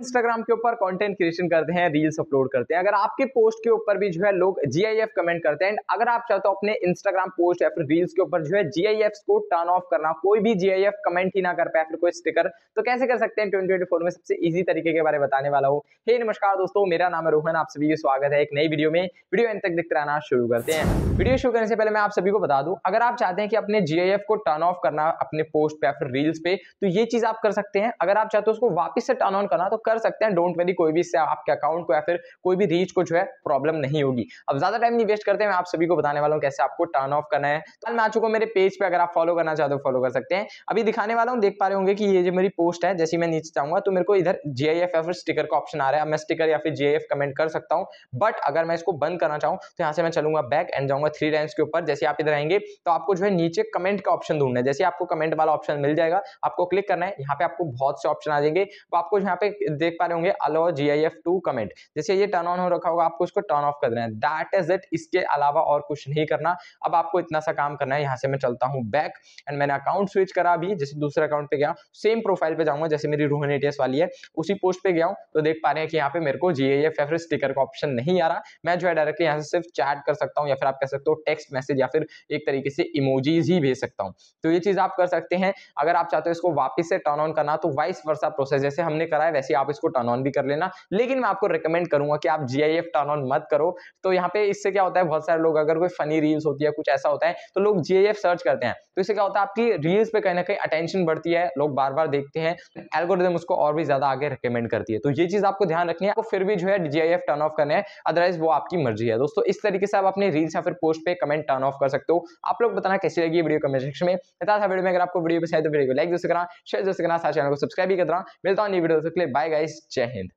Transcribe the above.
Instagram के ऊपर content creation करते हैं रील्स अपलोड करते हैं अगर आपके पोस्ट के ऊपर भी जो है लोग जीआईएफ कमेंट करते हैं अगर आप चाहते हो अपने इंस्टाग्राम पोस्ट या फिर रील्स के ऊपर जो है जीआईएफ को टर्न ऑफ करना कोई भी जीआईएफ कमेंट ही ना कर पाए फिर कोई स्टिकर तो कैसे कर सकते हैं ट्वेंटी में सबसे ईजी तरीके के बारे में बताने वाला हो हे नमस्कार दोस्तों मेरा नाम है रोहन आप सभी स्वागत है एक नई वीडियो में वीडियो इन तक दिखते रहना शुरू करते हैं वीडियो शुरू करने से पहले मैं आप सभी को बता दूं अगर आप चाहते हैं कि अपने जीआईएफ को टर्न ऑफ करना अपने पोस्ट पे या फिर रील्स पे तो ये चीज आप कर सकते हैं अगर आप चाहते हो उसको वापस से टर्न ऑन करना तो कर सकते हैं डोंट वेरी कोई भी इससे आपके अकाउंट को या फिर कोई भी रीच को जो है प्रॉब्लम नहीं होगी अब ज़्यादा टाइम नहीं वेस्ट करते हैं मैं आप सभी को बताने वाला हूँ कैसे आपको टर्न ऑफ करना है कल तो मैं आ चुका हूँ मेरे पेज पर पे अगर आप फॉलो करना चाहते हो फॉलो तो कर सकते हैं अभी दिखाने वाला हूँ देख पा रहे होंगे कि ये जो मेरी पोस्ट है जैसे मैं नीचे चाहूंगा तो मेरे को इधर जे आई एफ स्टिकर का ऑप्शन आ रहा है मैं स्टिकर या फिर जे कमेंट कर सकता हूँ बट अगर मैं इसको बंद करना चाहूँ तो यहाँ से मैं चलूंगा बैक एंड जाऊंगा थ्री लाइन्स के ऊपर जैसे आप इधर आएंगे तो आपको जो है नीचे कमेंट का ऑप्शन ढूंढना है जैसे आपको कमेंट वाला ऑप्शन मिल जाएगा आपको क्लिक करना है यहाँ पे आपको बहुत से ऑप्शन आ जाएंगे तो आपको यहाँ पे देख पा रहे होंगे allow G I F to comment जैसे ये टर्न ऑन हो रखा होगा आपको उसको टर्न ऑफ कर देना है दैट इज इट इसके अलावा और कुछ नहीं करना अब आपको इतना सा काम करना है यहाँ से मैं चलता हूँ बैक एंड मैंने अकाउंट स्विच करा अभी जैसे दूसरे अकाउंट पे गया सेम प्रोफाइल पे जाऊंगा जैसे मेरी रोहन एटीएस वाली है उसी पोस्ट पे गया हूँ तो देख पा रहे हैं कि यहाँ पे मेरे को जी आई एफ स्टिकर का ऑप्शन नहीं आ रहा मैं जो है डायरेक्टली यहाँ से सिर्फ चैट कर सकता हूँ या फिर आप कह सकते हो टेक्स्ट मैसेज या फिर एक तरीके से इमोजीज ही भेज सकता हूँ तो ये चीज़ आप कर सकते हैं अगर आप चाहते हो इसको वापस से टर्न ऑन करना तो वाइस वर्षा प्रोसेस जैसे हमने करा है वैसे आप आप इसको टर्न ऑन भी कर लेना लेकिन मैं आपको रिकमेंड करूंगा कि आप जी टर्न ऑन मत करो तो यहाँ पे इससे क्या होता है बहुत सारे लोग अगर कोई फनी रील्स होती है कुछ ऐसा होता है तो लोग जी सर्च करते हैं तो इससे क्या होता है आपकी रील्स पे कहीं ना कहीं अटेंशन बढ़ती है लोग बार बार देखते हैं एल्गोरिदम तो उसको और भी ज्यादा आगे रिकमेंड करती है तो ये चीज आपको ध्यान रखनी है आपको फिर भी जो है जी टर्न ऑफ करना है अदरवाइज वो आपकी मर्जी है दोस्तों इस तरीके से आप अपने रील्स या फिर पोस्ट पे कमेंट टर्न ऑफ कर सकते हो आप लोग बताना कैसी लगी वीडियो कमेंट सेक्शन में बता था वीडियो में अगर आपको वीडियो पसंद है तो वीडियो को लाइक जैसे करना शेयर जैसे करना साथ चैनल को सब्सक्राइब भी करना मिलता हूँ वीडियो से बाय गाइस जय हिंद